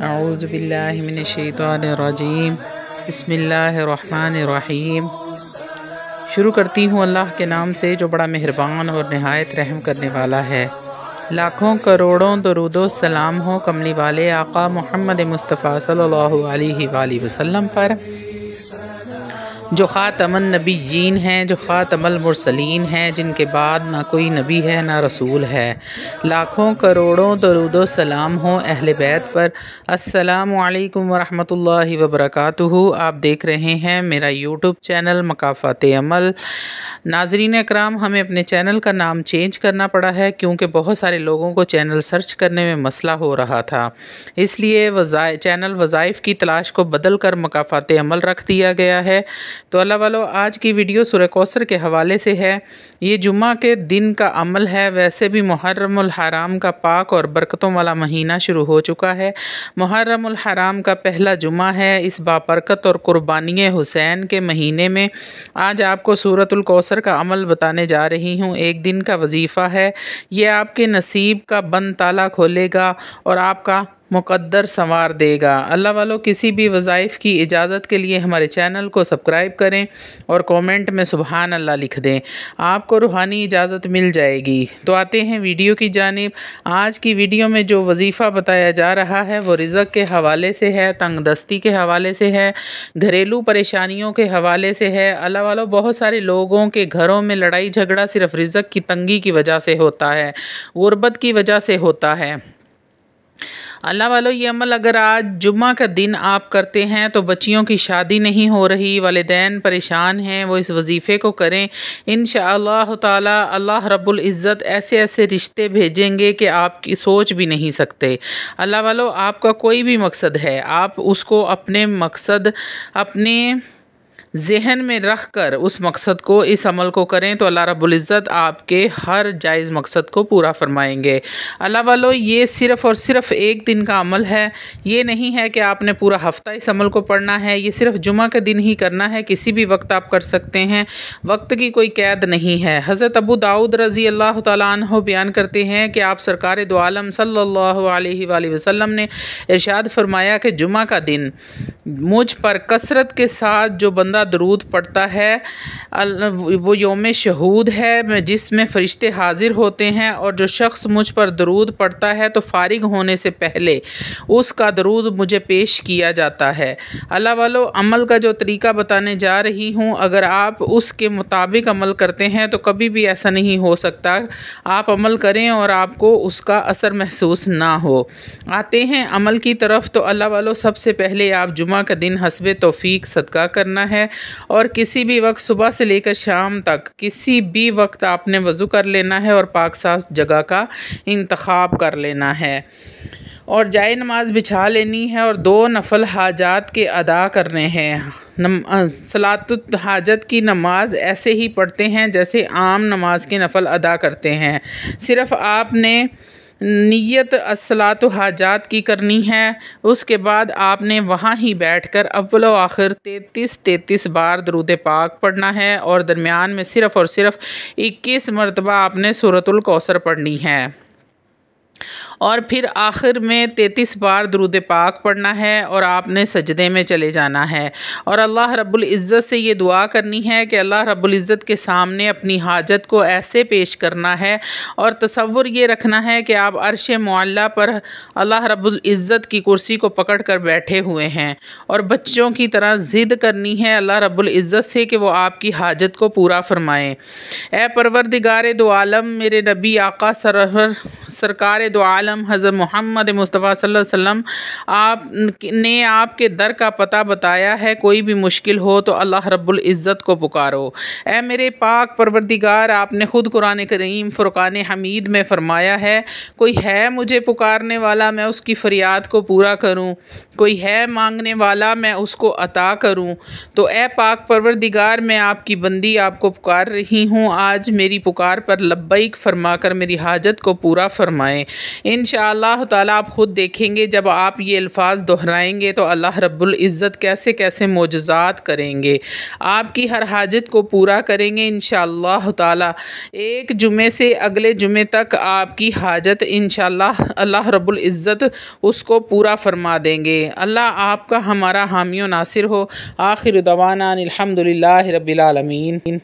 आउज़बिल्लिमिनशैतरजीम बसमीम शुरू करती हूँ अल्लाह के नाम से जो बड़ा मेहरबान और नहायत रहम करने वाला है लाखों करोड़ों दरुदो सलाम हो कमली वाले आका मोहम्मद मुस्तफ़ा सल्लल्लाहु अलैहि वसल्लम पर जो ख़ातमन नबी जीन हैं जो ख़ातमल मुरसलीन हैं जिनके बाद ना कोई नबी है ना रसूल है लाखों करोड़ों दरुदो सलाम हो अहल बैत पर असलकम वरहमल वबरक आप देख रहे हैं मेरा यूट्यूब चैनल मकाफ़ात अमल नाजरीन कराम हमें अपने चैनल का नाम चेंज करना पड़ा है क्योंकि बहुत सारे लोगों को चैनल सर्च करने में मसला हो रहा था इसलिए वज़ा चैनल वज़ाइफ़ की तलाश को बदल कर मकाफ़ात अमल रख दिया गया है तो अल्लाह वालों आज की वीडियो सुर कौसर के हवाले से है ये जुम्मा के दिन का अमल है वैसे भी मुहर्रमुल हराम का पाक और बरकतों वाला महीना शुरू हो चुका है मुहर्रमुल हराम का पहला जुम्मा है इस बाबरकत और क़ुरबानी हुसैन के महीने में आज आपको सूरत कौसर का अमल बताने जा रही हूँ एक दिन का वजीफ़ा है ये आपके नसीब का बंद ताला खोलेगा और आपका मुकद्दर संवार देगा अल्लाह वालों किसी भी वज़ाइफ की इजाज़त के लिए हमारे चैनल को सब्सक्राइब करें और कमेंट में सुबहान अल्लाह लिख दें आपको रूहानी इजाज़त मिल जाएगी तो आते हैं वीडियो की जानब आज की वीडियो में जो वजीफ़ा बताया जा रहा है वो रिज़क के हवाले से है तंग दस्ती के हवाले से है घरेलू परेशानियों के हवाले से है अल्लाह वालों बहुत सारे लोगों के घरों में लड़ाई झगड़ा सिर्फ रिज़क की तंगी की वजह से होता है गुरबत की वजह से होता है अल्लाह वालों ये अमल अगर आज जुम्मा का दिन आप करते हैं तो बच्चियों की शादी नहीं हो रही वालदेन परेशान हैं वो इस वजीफ़े को करें इन ताला अल्लाह रब्बुल इज़्ज़त ऐसे ऐसे रिश्ते भेजेंगे कि आप की सोच भी नहीं सकते अल्लाह वालों आपका कोई भी मकसद है आप उसको अपने मकसद अपने जहन में रख कर उस मकसद को इस अमल को करें तो अल्लाह रबुल्ज़त आपके हर जायज़ मकसद को पूरा फरमाएंगे अल्लाह वालो ये सिर्फ़ और सिर्फ़ एक दिन का अमल है ये नहीं है कि आपने पूरा हफ़्ता इस अमल को पढ़ना है ये सिर्फ़ जुमा के दिन ही करना है किसी भी वक्त आप कर सकते हैं वक्त की कोई कैद नहीं है हज़रत अबू दाऊद रज़ी अल्लाह तु बयान करते हैं कि आप सरकार दो आलम सल्ला वसम ने इरशाद फरमाया कि जुमा का दिन मुझ पर कसरत के साथ जो बंदा का दरूद पड़ता है वो योम शहूद है जिसमें फ़रिश्ते हाज़िर होते हैं और जो शख्स मुझ पर दरूद पड़ता है तो फारिग होने से पहले उसका दरूद मुझे पेश किया जाता है अल्लाह वालों अमल का जो तरीका बताने जा रही हूँ अगर आप उसके मुताबिक अमल करते हैं तो कभी भी ऐसा नहीं हो सकता आप अमल करें और आपको उसका असर महसूस ना हो आते हैं अमल की तरफ तो अल्लाह वालों सबसे पहले आप जुमा का दिन हसब तोफ़ी सदका करना है और किसी भी वक्त सुबह से लेकर शाम तक किसी भी वक्त आपने वज़ू कर लेना है और पाक साफ जगह का इंतखब कर लेना है और जाए नमाज बिछा लेनी है और दो नफल हाजात के अदा करने हैं सलात हाजत की नमाज ऐसे ही पढ़ते हैं जैसे आम नमाज के नफल अदा करते हैं सिर्फ़ आपने नियत असलात हाजात की करनी है उसके बाद आपने वहाँ ही बैठ कर अव्वल आखिर तैतीस तैतीस बार दरूद पाक पढ़ना है और दरमियान में सिर्फ़ और सिर्फ़ इक्कीस मरतबा आपने सूरतुल कौसर पढ़नी है और फिर आखिर में तैतीस बार दरुद पाक पढ़ना है और आपने सजदे में चले जाना है और अल्लाह रब्बुल इज़्ज़त से ये दुआ करनी है कि अल्लाह रब्बुल इज़्ज़त के सामने अपनी हाजत को ऐसे पेश करना है और तस्वुर ये रखना है कि आप अरश मुल्ला पर अल्लाह रब्बुल इज़्ज़त की कुर्सी को पकड़ कर बैठे हुए हैं और बच्चों की तरह ज़िद करनी है अल्लाह रब्बुल इज़्ज़त से कि वो आपकी हाजत को पूरा फरमाएँ ए परवरदिगार दो आलम मेरे नबी आका सरवर सरकार दो आलम हज़र मोहम्मद मुस्तफ़ा सल्लम आप ने आपके दर का पता बताया है कोई भी मुश्किल हो तो अल्लाह रब्बुल इज़्ज़त को पुकारो ए मेरे पाक परवरदिगार आपने ख़ुद कुरान करीम फ़ुरक़ान हमीद में फ़रमाया है कोई है मुझे पुकारने वाला मैं उसकी फ़रियाद को पूरा करूँ कोई है मांगने वाला मैं उसको अता करूँ तो ए पाक परवरदिगार मैं आपकी बंदी आपको पुकार रही हूँ आज मेरी पुकार पर लब्बैक फरमा कर मेरी हाजत को पूरा फरमाएँ इन ताला आप ख़ुद देखेंगे जब आप ये अल्फाज दोहराएंगे तो अल्लाह रब्ज़त कैसे कैसे मोजात करेंगे आपकी हर हाजत को पूरा करेंगे इन ताला एक जुमे से अगले जुमे तक आपकी हाजत इन अल्लाह इज़्ज़त उसको पूरा फरमा देंगे अल्लाह आपका हमारा हामी नासिर हो आखिर दवाना अलहमदिल्ला रबालमीन